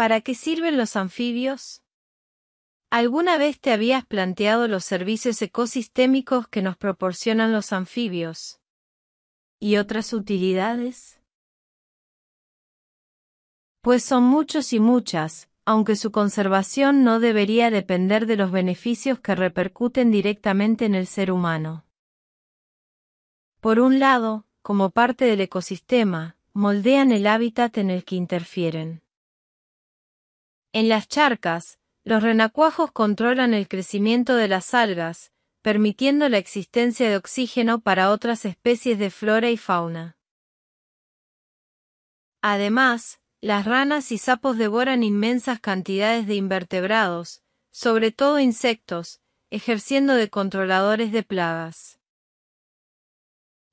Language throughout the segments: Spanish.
¿Para qué sirven los anfibios? ¿Alguna vez te habías planteado los servicios ecosistémicos que nos proporcionan los anfibios? ¿Y otras utilidades? Pues son muchos y muchas, aunque su conservación no debería depender de los beneficios que repercuten directamente en el ser humano. Por un lado, como parte del ecosistema, moldean el hábitat en el que interfieren. En las charcas, los renacuajos controlan el crecimiento de las algas, permitiendo la existencia de oxígeno para otras especies de flora y fauna. Además, las ranas y sapos devoran inmensas cantidades de invertebrados, sobre todo insectos, ejerciendo de controladores de plagas.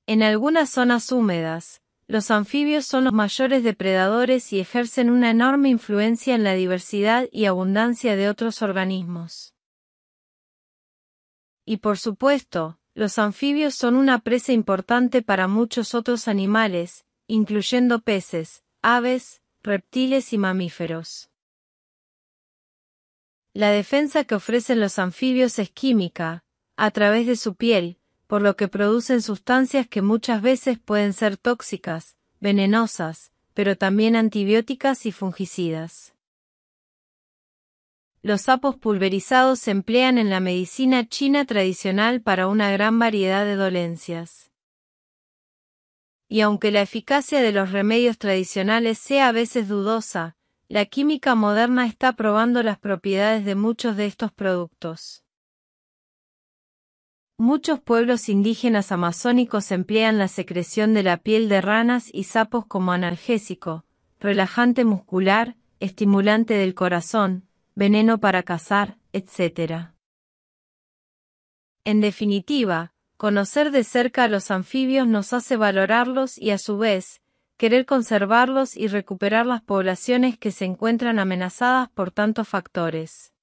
En algunas zonas húmedas, los anfibios son los mayores depredadores y ejercen una enorme influencia en la diversidad y abundancia de otros organismos. Y por supuesto, los anfibios son una presa importante para muchos otros animales, incluyendo peces, aves, reptiles y mamíferos. La defensa que ofrecen los anfibios es química, a través de su piel, por lo que producen sustancias que muchas veces pueden ser tóxicas, venenosas, pero también antibióticas y fungicidas. Los sapos pulverizados se emplean en la medicina china tradicional para una gran variedad de dolencias. Y aunque la eficacia de los remedios tradicionales sea a veces dudosa, la química moderna está probando las propiedades de muchos de estos productos. Muchos pueblos indígenas amazónicos emplean la secreción de la piel de ranas y sapos como analgésico, relajante muscular, estimulante del corazón, veneno para cazar, etc. En definitiva, conocer de cerca a los anfibios nos hace valorarlos y a su vez, querer conservarlos y recuperar las poblaciones que se encuentran amenazadas por tantos factores.